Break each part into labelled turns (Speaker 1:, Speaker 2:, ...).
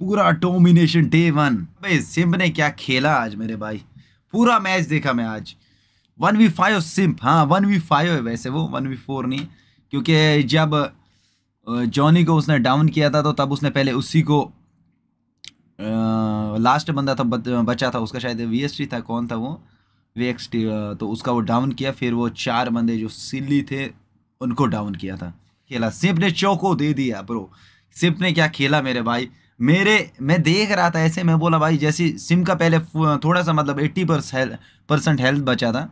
Speaker 1: पूरा domination day one भाई Simp ने क्या खेला आज मेरे भाई पूरा मैच देखा मैं आज वन वी फाइव सिम्प हाँ वन वी फाइव है वैसे वो वन वी फोर नहीं क्योंकि जब जॉनी को उसने डाउन किया था तो तब उसने पहले उसी को लास्ट बंदा था बचा था उसका शायद वी था कौन था वो वी तो उसका वो डाउन किया फिर वो चार बंदे जो सिल्ली थे उनको डाउन किया था खेला सिम्प ने चौको दे दिया ब्रो सिम्प ने क्या खेला मेरे भाई मेरे मैं देख रहा था ऐसे मैं बोला भाई जैसे सिम का पहले थोड़ा सा मतलब एट्टी परसेंट हेल्थ बचा था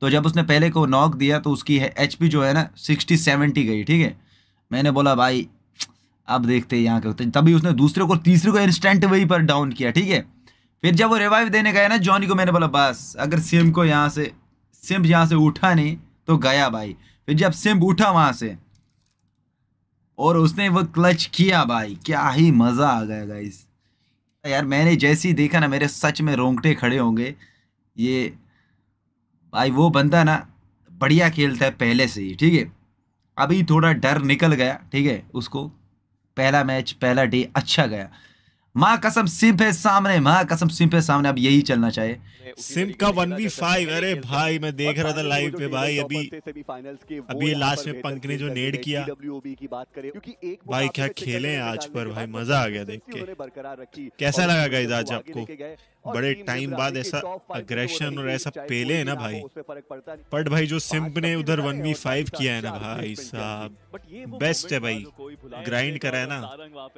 Speaker 1: तो जब उसने पहले को नॉक दिया तो उसकी एच जो है ना सिक्सटी सेवेंटी गई ठीक है मैंने बोला भाई अब देखते यहाँ के तभी उसने दूसरे को तीसरे को इंस्टेंट वही पर डाउन किया ठीक है फिर जब वो रिवाइव देने गया ना जॉनी को मैंने बोला बस अगर सिम को यहाँ से सिम यहाँ से उठा नहीं तो गया भाई फिर जब सिम उठा वहाँ से और उसने वो क्लच किया भाई क्या ही मज़ा आ गया गाइस यार मैंने जैसे ही देखा ना मेरे सच में रोंगटे खड़े होंगे ये भाई वो बंदा ना बढ़िया खेलता है पहले से ही ठीक है अभी थोड़ा डर निकल गया ठीक है उसको पहला मैच पहला डे अच्छा गया माँ कसम सिंप है सामने माँ कसम सिंप है सामने अब यही चलना चाहिए सिंप का वन वी फाइव अरे भाई मैं देख रहा था लाइव पे भाई अभी
Speaker 2: अभी लास्ट में पंख ने जो नेड किया भाई क्या खेले आज पर भाई मजा आ गया देख के कैसा लगा गाइस आज आपको बड़े टाइम बाद ऐसा अग्रेशन और ऐसा पेले है ना भाई बट भाई जो सिंप ने उधर वन वी फाइव किया है ना भाई साहब बेस्ट है भाई ग्राइंड करा है ना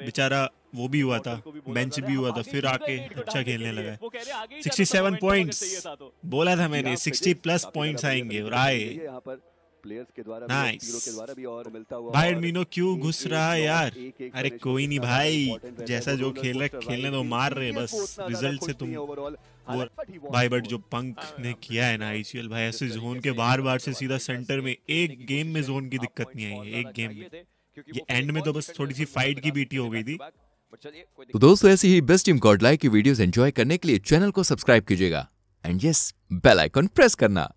Speaker 2: बेचारा वो भी हुआ था बेंच भी हुआ था फिर आके अच्छा खेलने लगा सिक्सटी सेवन पॉइंट बोला था मैंने सिक्सटी प्लस पॉइंट्स आएंगे और आए प्लेयर्स के द्वारा भी और मिलता हुआ भाई मीनो क्यों घुस रहा है यार अरे कोई नहीं भाई जैसा जो खेल रहा खेलने दो मार रहे बस रिजल्ट से तुम भाई बट जो पंख हाँ, ने किया है ना आईसीएल भाई ऐसे जोन के बार बार से सीधा सेंटर में एक गेम में जोन की दिक्कत नहीं आई है एक गेम में ये एंड में तो बस थोड़ी सी फाइट की बीटी हो गई थी
Speaker 1: तो दोस्तों ऐसी ही बेस्ट टीम गॉडलाइक की वीडियोस एंजॉय करने के लिए चैनल को सब्सक्राइब कीजिएगा and yes bell icon press करना